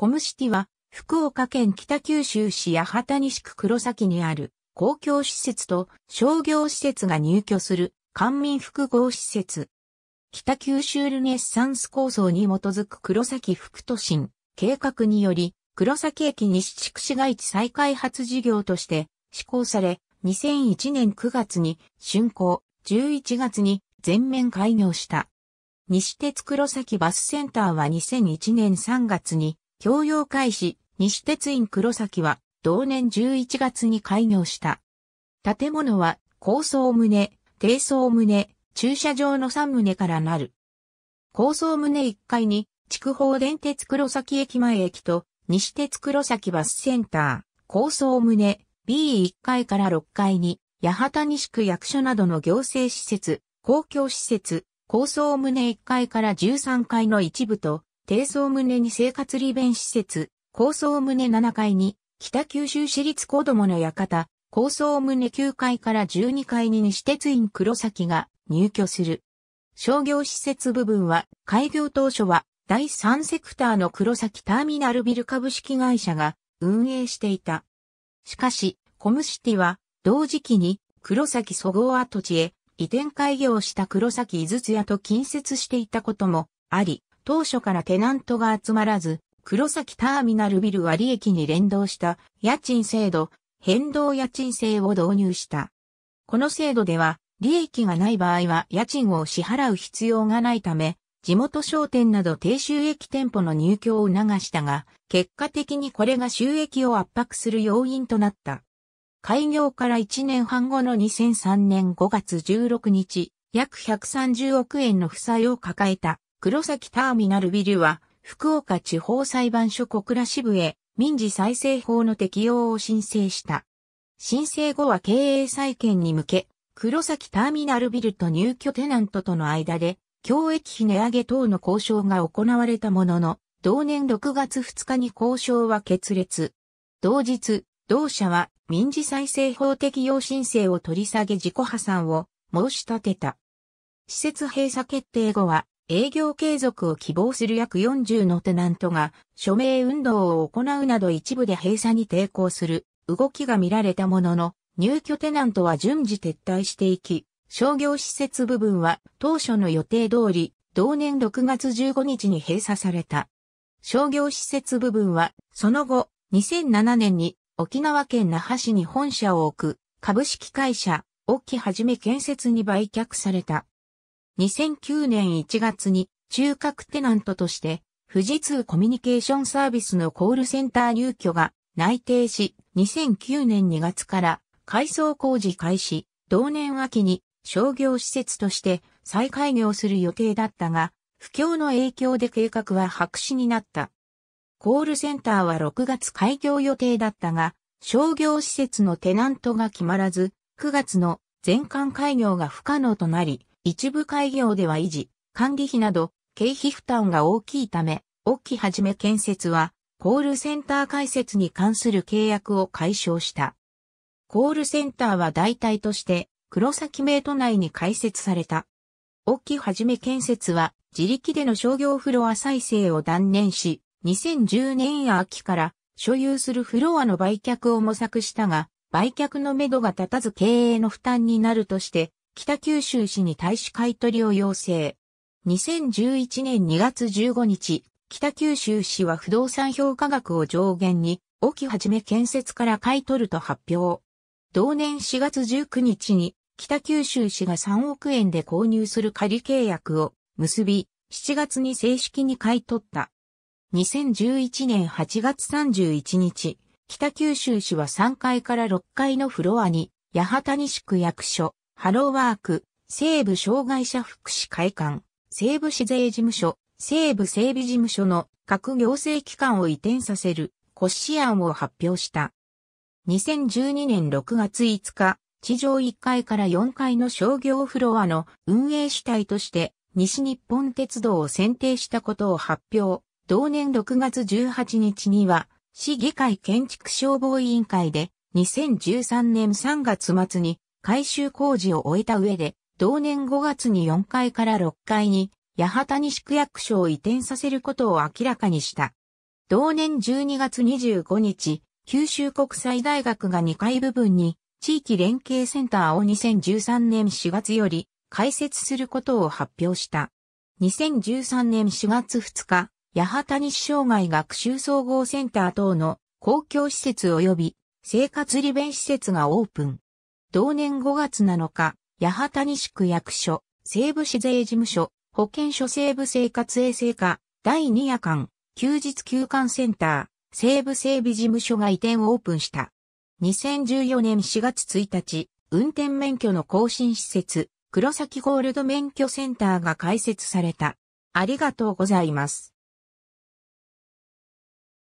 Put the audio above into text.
コムシティは、福岡県北九州市八幡西区黒崎にある公共施設と商業施設が入居する官民複合施設。北九州ルネッサンス構想に基づく黒崎副都心計画により、黒崎駅西地区市街地再開発事業として施行され、2001年9月に竣工、11月に全面開業した。西鉄黒崎バスセンターは2001年3月に教養開始、西鉄院黒崎は、同年11月に開業した。建物は、高層棟、低層棟、駐車場の3棟からなる。高層棟1階に、筑豊電鉄黒崎駅前駅と、西鉄黒崎バスセンター、高層棟、B1 階から6階に、八幡西区役所などの行政施設、公共施設、高層棟1階から13階の一部と、低層棟に生活利便施設、高層棟7階に、北九州市立子供の館、高層棟9階から12階に西鉄院黒崎が入居する。商業施設部分は、開業当初は、第3セクターの黒崎ターミナルビル株式会社が運営していた。しかし、コムシティは、同時期に、黒崎祖号跡地へ移転開業した黒崎井筒屋と近接していたこともあり、当初からテナントが集まらず、黒崎ターミナルビルは利益に連動した家賃制度、変動家賃制を導入した。この制度では、利益がない場合は家賃を支払う必要がないため、地元商店など低収益店舗の入居を促したが、結果的にこれが収益を圧迫する要因となった。開業から1年半後の2003年5月16日、約130億円の負債を抱えた黒崎ターミナルビルは、福岡地方裁判所小倉支部へ民事再生法の適用を申請した。申請後は経営再建に向け、黒崎ターミナルビルと入居テナントとの間で、教育費値上げ等の交渉が行われたものの、同年6月2日に交渉は決裂。同日、同社は民事再生法適用申請を取り下げ自己破産を申し立てた。施設閉鎖決定後は、営業継続を希望する約40のテナントが署名運動を行うなど一部で閉鎖に抵抗する動きが見られたものの、入居テナントは順次撤退していき、商業施設部分は当初の予定通り、同年6月15日に閉鎖された。商業施設部分は、その後、2007年に沖縄県那覇市に本社を置く株式会社、沖はじめ建設に売却された。2009年1月に中核テナントとして富士通コミュニケーションサービスのコールセンター入居が内定し、2009年2月から改装工事開始、同年秋に商業施設として再開業する予定だったが、不況の影響で計画は白紙になった。コールセンターは6月開業予定だったが、商業施設のテナントが決まらず、9月の全館開業が不可能となり、一部開業では維持、管理費など経費負担が大きいため、いはじめ建設は、コールセンター開設に関する契約を解消した。コールセンターは代替として、黒崎名都内に開設された。いはじめ建設は、自力での商業フロア再生を断念し、2010年秋から所有するフロアの売却を模索したが、売却の目処が立たず経営の負担になるとして、北九州市に大使買取を要請。2011年2月15日、北九州市は不動産評価額を上限に、沖はじめ建設から買い取ると発表。同年4月19日に、北九州市が3億円で購入する仮契約を結び、7月に正式に買い取った。2011年8月31日、北九州市は3階から6階のフロアに、八幡西区役所、ハローワーク、西部障害者福祉会館、西部市税事務所、西部整備事務所の各行政機関を移転させる骨子案を発表した。2012年6月5日、地上1階から4階の商業フロアの運営主体として西日本鉄道を選定したことを発表。同年6月18日には、市議会建築消防委員会で2013年3月末に改修工事を終えた上で、同年5月に4階から6階に、八幡西区役所を移転させることを明らかにした。同年12月25日、九州国際大学が2階部分に、地域連携センターを2013年4月より開設することを発表した。2013年4月2日、八幡西障害学習総合センター等の公共施設及び生活利便施設がオープン。同年5月7日、八幡西区役所、西部市税事務所、保健所西部生活衛生課、第2夜間、休日休館センター、西部整備事務所が移転をオープンした。2014年4月1日、運転免許の更新施設、黒崎ゴールド免許センターが開設された。ありがとうございます。